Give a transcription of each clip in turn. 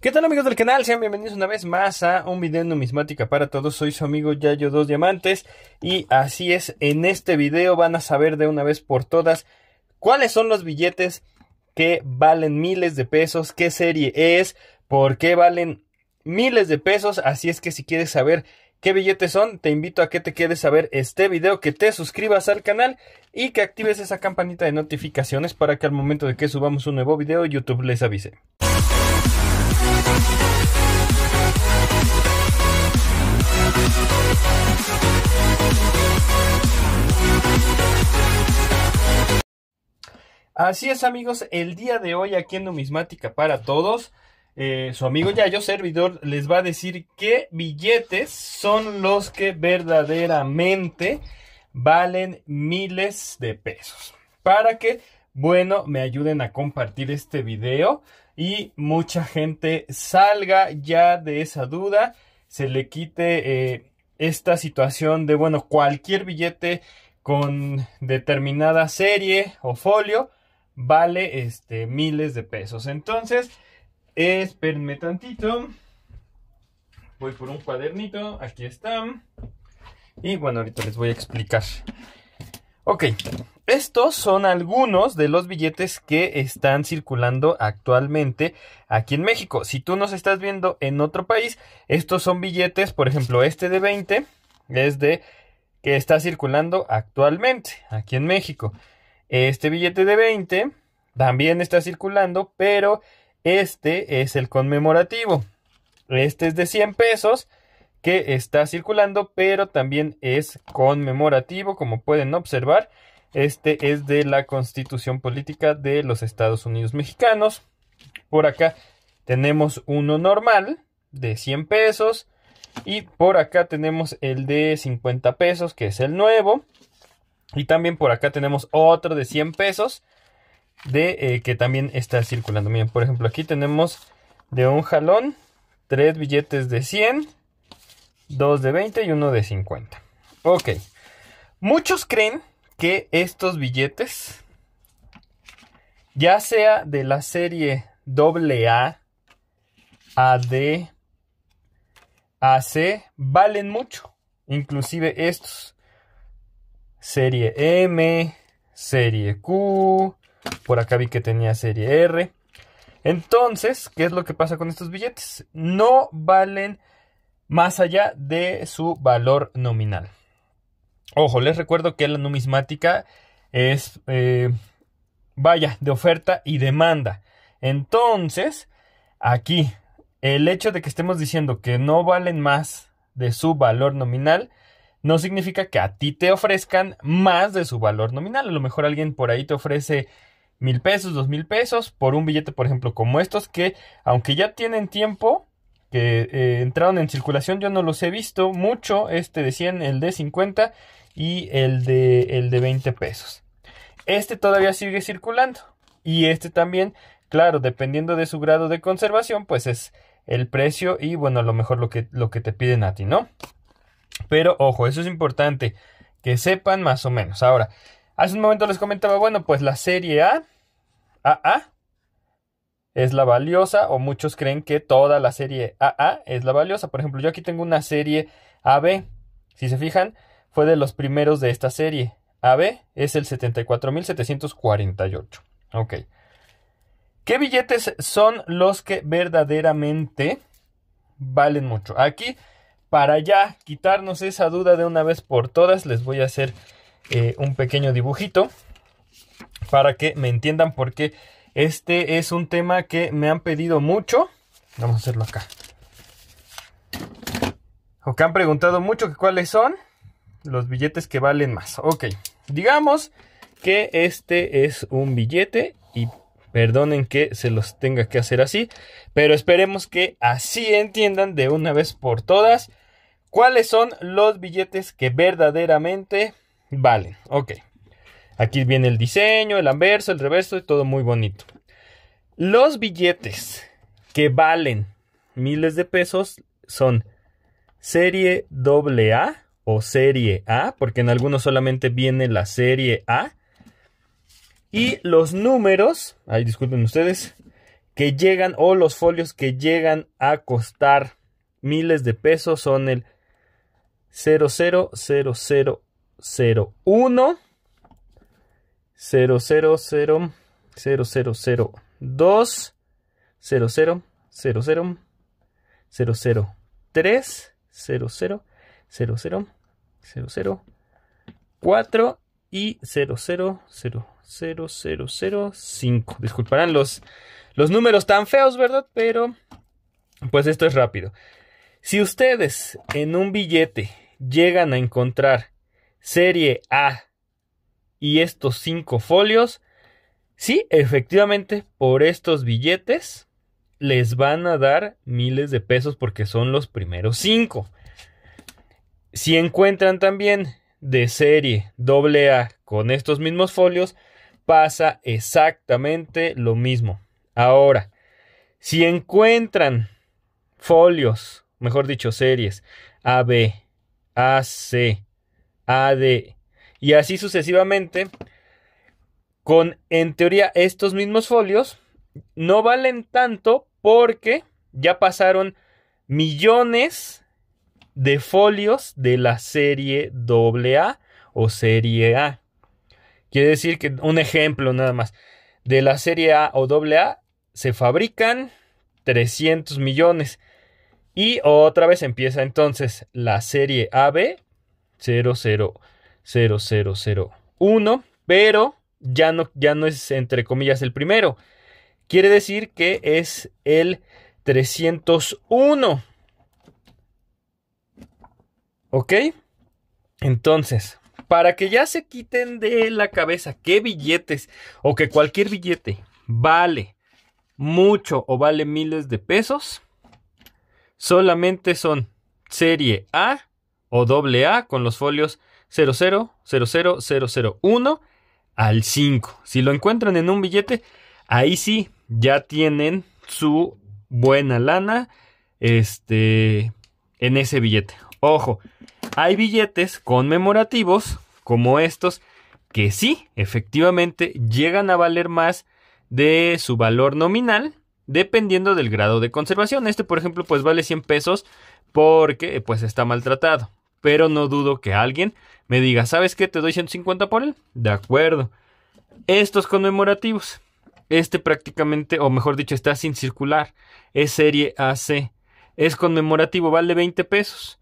¿Qué tal amigos del canal? Sean bienvenidos una vez más a un video en numismática para todos. Soy su amigo Yayo Dos Diamantes y así es, en este video van a saber de una vez por todas cuáles son los billetes que valen miles de pesos, qué serie es, por qué valen miles de pesos. Así es que si quieres saber qué billetes son, te invito a que te quedes a ver este video, que te suscribas al canal y que actives esa campanita de notificaciones para que al momento de que subamos un nuevo video YouTube les avise. Así es amigos, el día de hoy aquí en Numismática para Todos, eh, su amigo Yayo Servidor les va a decir qué billetes son los que verdaderamente valen miles de pesos. Para que, bueno, me ayuden a compartir este video y mucha gente salga ya de esa duda, se le quite eh, esta situación de, bueno, cualquier billete con determinada serie o folio vale este, miles de pesos. Entonces, espérenme tantito. Voy por un cuadernito, aquí están. Y bueno, ahorita les voy a explicar. Ok, estos son algunos de los billetes que están circulando actualmente aquí en México. Si tú nos estás viendo en otro país, estos son billetes, por ejemplo, este de 20 es de que está circulando actualmente aquí en México. Este billete de 20 también está circulando, pero este es el conmemorativo. Este es de 100 pesos que está circulando, pero también es conmemorativo, como pueden observar. Este es de la Constitución Política de los Estados Unidos Mexicanos. Por acá tenemos uno normal de 100 pesos. Y por acá tenemos el de 50 pesos, que es el nuevo. Y también por acá tenemos otro de 100 pesos, de, eh, que también está circulando. Miren, por ejemplo, aquí tenemos de un jalón, tres billetes de 100 dos de 20 y uno de 50. Ok. Muchos creen que estos billetes, ya sea de la serie AA, AD, AC, valen mucho. Inclusive estos. Serie M, serie Q, por acá vi que tenía serie R. Entonces, ¿qué es lo que pasa con estos billetes? No valen más allá de su valor nominal. Ojo, les recuerdo que la numismática es, eh, vaya, de oferta y demanda. Entonces, aquí, el hecho de que estemos diciendo que no valen más de su valor nominal, no significa que a ti te ofrezcan más de su valor nominal. A lo mejor alguien por ahí te ofrece mil pesos, dos mil pesos por un billete, por ejemplo, como estos, que aunque ya tienen tiempo, que eh, entraron en circulación. Yo no los he visto mucho. Este decían el de 50 y el de, el de 20 pesos. Este todavía sigue circulando. Y este también, claro, dependiendo de su grado de conservación, pues es el precio y bueno, a lo mejor lo que, lo que te piden a ti, ¿no? Pero ojo, eso es importante, que sepan más o menos. Ahora, hace un momento les comentaba, bueno, pues la serie A, A, es la valiosa o muchos creen que toda la serie AA es la valiosa. Por ejemplo, yo aquí tengo una serie AB. Si se fijan, fue de los primeros de esta serie. AB es el 74.748. Ok. ¿Qué billetes son los que verdaderamente valen mucho? Aquí, para ya quitarnos esa duda de una vez por todas, les voy a hacer eh, un pequeño dibujito para que me entiendan por qué este es un tema que me han pedido mucho. Vamos a hacerlo acá. O que han preguntado mucho que cuáles son los billetes que valen más. Ok, digamos que este es un billete y perdonen que se los tenga que hacer así, pero esperemos que así entiendan de una vez por todas cuáles son los billetes que verdaderamente valen. Ok. Aquí viene el diseño, el anverso, el reverso y todo muy bonito. Los billetes que valen miles de pesos son serie AA o serie A, porque en algunos solamente viene la serie A. Y los números, ahí disculpen ustedes, que llegan o los folios que llegan a costar miles de pesos son el 000001 0002 000 00 00 3 4 y 5. Disculparán los, los números tan feos, ¿verdad? Pero pues esto es rápido. Si ustedes en un billete llegan a encontrar serie A y estos cinco folios, sí, efectivamente, por estos billetes les van a dar miles de pesos porque son los primeros cinco. Si encuentran también de serie AA con estos mismos folios, pasa exactamente lo mismo. Ahora, si encuentran folios, mejor dicho, series AB, AC, AD y así sucesivamente, con en teoría estos mismos folios, no valen tanto porque ya pasaron millones de folios de la serie AA o serie A. Quiere decir que un ejemplo nada más. De la serie A o AA se fabrican 300 millones. Y otra vez empieza entonces la serie AB 00 0001, pero ya no, ya no es entre comillas el primero. Quiere decir que es el 301. ¿Ok? Entonces, para que ya se quiten de la cabeza qué billetes o que cualquier billete vale mucho o vale miles de pesos, solamente son serie A o doble A con los folios 0000001 al 5. Si lo encuentran en un billete, ahí sí ya tienen su buena lana este en ese billete. Ojo, hay billetes conmemorativos como estos que sí, efectivamente llegan a valer más de su valor nominal dependiendo del grado de conservación. Este, por ejemplo, pues vale 100 pesos porque pues está maltratado pero no dudo que alguien me diga, ¿sabes qué? Te doy 150 por él. De acuerdo. Estos conmemorativos. Este prácticamente, o mejor dicho, está sin circular. Es serie AC. Es conmemorativo, vale 20 pesos.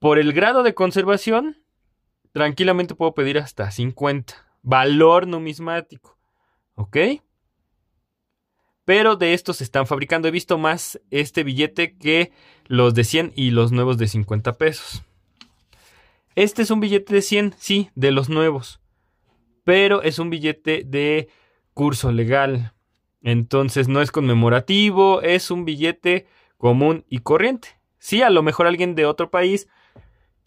Por el grado de conservación, tranquilamente puedo pedir hasta 50. Valor numismático. ¿Ok? Pero de estos se están fabricando. He visto más este billete que los de 100 y los nuevos de 50 pesos. Este es un billete de 100, sí, de los nuevos. Pero es un billete de curso legal. Entonces no es conmemorativo, es un billete común y corriente. Sí, a lo mejor alguien de otro país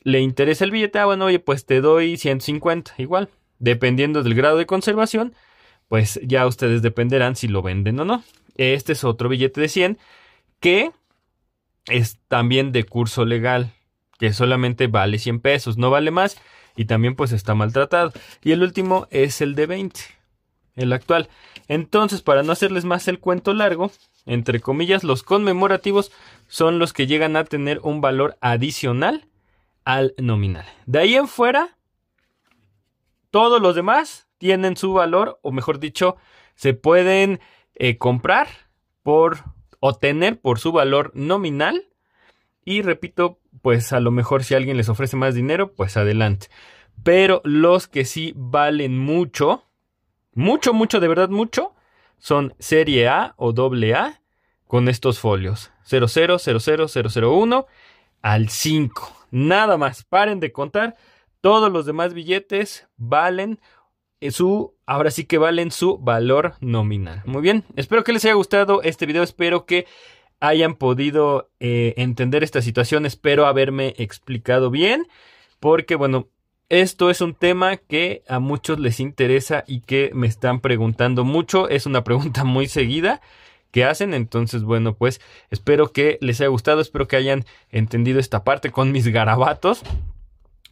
le interesa el billete. Ah, bueno, oye, pues te doy 150, igual. Dependiendo del grado de conservación, pues ya ustedes dependerán si lo venden o no. Este es otro billete de 100 que es también de curso legal que solamente vale 100 pesos, no vale más y también pues está maltratado. Y el último es el de 20, el actual. Entonces, para no hacerles más el cuento largo, entre comillas, los conmemorativos son los que llegan a tener un valor adicional al nominal. De ahí en fuera, todos los demás tienen su valor, o mejor dicho, se pueden eh, comprar por o tener por su valor nominal. Y repito, pues a lo mejor si alguien les ofrece más dinero, pues adelante. Pero los que sí valen mucho, mucho, mucho, de verdad mucho, son serie A o doble A con estos folios. 0000001 al 5. Nada más, paren de contar. Todos los demás billetes valen su, ahora sí que valen su valor nominal. Muy bien, espero que les haya gustado este video, espero que hayan podido eh, entender esta situación. Espero haberme explicado bien, porque bueno, esto es un tema que a muchos les interesa y que me están preguntando mucho. Es una pregunta muy seguida que hacen. Entonces, bueno, pues espero que les haya gustado, espero que hayan entendido esta parte con mis garabatos,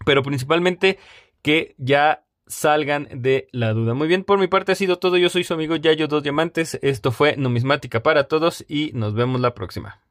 pero principalmente que ya salgan de la duda. Muy bien, por mi parte ha sido todo. Yo soy su amigo Yayo Dos Diamantes. Esto fue Numismática para Todos y nos vemos la próxima.